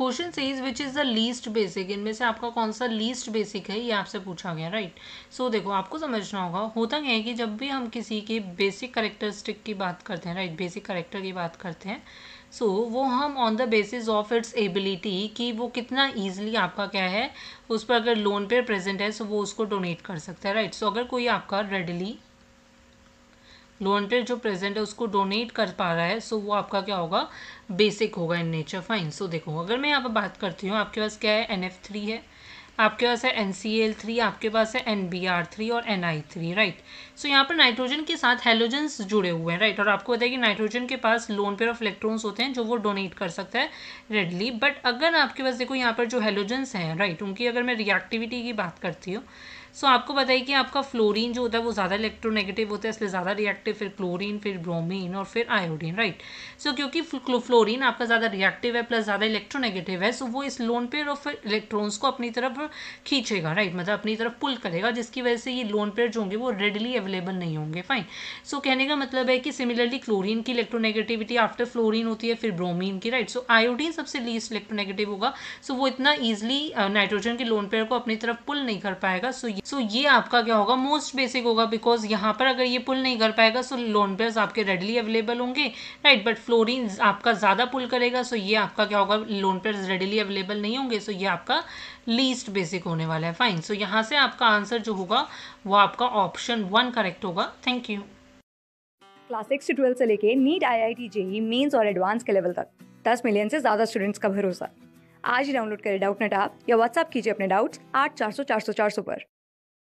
Question says which is the least basic इनमें से आपका कौन सा लीस्ट बेसिक है ये आपसे पूछा गया राइट right? सो so, देखो आपको समझना होगा होता क्या है कि जब भी हम किसी के बेसिक करेक्टरिस्टिक की बात करते हैं राइट बेसिक करेक्टर की बात करते हैं सो so, वो हम on the basis of its ability कि वो कितना ईजिली आपका क्या है उस पर अगर लोन पे प्रेजेंट है सो so वो उसको डोनेट कर सकता है राइट right? सो so, अगर कोई आपका रेडली वॉन्टेड जो प्रेजेंट है उसको डोनेट कर पा रहा है सो so वो आपका क्या होगा बेसिक होगा इन नेचर फाइन सो देखो अगर मैं यहाँ पर बात करती हूँ आपके पास क्या है एन एफ थ्री है आपके पास है एन सी एल थ्री आपके पास है एन बी आर थ्री और N I three right so यहाँ पर नाइट्रोजन के साथ हेलोजन्स जुड़े हुए हैं राइट और आपको बताया कि नाइट्रोजन के पास लोन पेयर ऑफ इलेक्ट्रॉन्स होते हैं जो वो डोनेट कर सकता है रेडली बट अगर आपके पास देखो यहाँ पर जो हेलोजन्स हैं राइट उनकी अगर मैं रिएक्टिविटी की बात करती हूँ सो so, आपको बताइए कि आपका फ्लोरीन जो होता है वो ज़्यादा इलेक्ट्रोनेगेटिव होता है इसलिए ज़्यादा रिएक्टिव फिर क्लोरीन फिर ब्रोमीन और फिर आयोडीन राइट सो क्योंकि फ्लोरीन आपका ज़्यादा रिएक्टिव है प्लस ज़्यादा इलेक्ट्रोनेगेटिव है सो so वो इस लोन पेयर ऑफ इलेक्ट्रॉन्स को अपनी तरफ खींचेगा राइट मतलब अपनी तरफ पुल करेगा जिसकी वजह से ये लोन पेयर जो होंगे वो रेडली अवेलेबल नहीं होंगे फाइन सो so, कहने का मतलब है कि सिमिलरली क्लोरीन की इलेक्ट्रोनेगेटिविटी आफ्टर फ्लोरीन होती है फिर ब्रोमीन की राइट सो आयोडीन सबसे लीस्ट इलेक्ट्रोनेगेटिव होगा सो so, वो इतना ईजिली नाइट्रोजन uh, के लोन पेयर को अपनी तरफ पुल नहीं कर पाएगा सो so, सो so, ये आपका क्या होगा मोस्ट बेसिक होगा बिकॉज यहाँ पर अगर ये पुल नहीं कर पाएगा सो लोन पेयर आपके रेडली अवेलेबल होंगे राइट बट फ्लोरिन आपका ज़्यादा पुल करेगा सो so ये आपका क्या होगा लोन पेयर रेडली अवेलेबल नहीं होंगे सो so ये आपका लीस्ट बेसिक होने वाला है फाइन सो so, यहाँ से आपका आंसर जो होगा वो आपका ऑप्शन वन करेक्ट होगा थैंक यू क्लास सिक्स से ट्वेल्थ से लेके NEET I I T JEE mains और एडवांस के लेवल तक दस मिलियन से ज़्यादा स्टूडेंट्स का भरोसा आज ही डाउनलोड करें डाउट नेट आप या व्हाट्सअप कीजिए अपने डाउट्स आठ चार सौ चार सौ चार सौ पर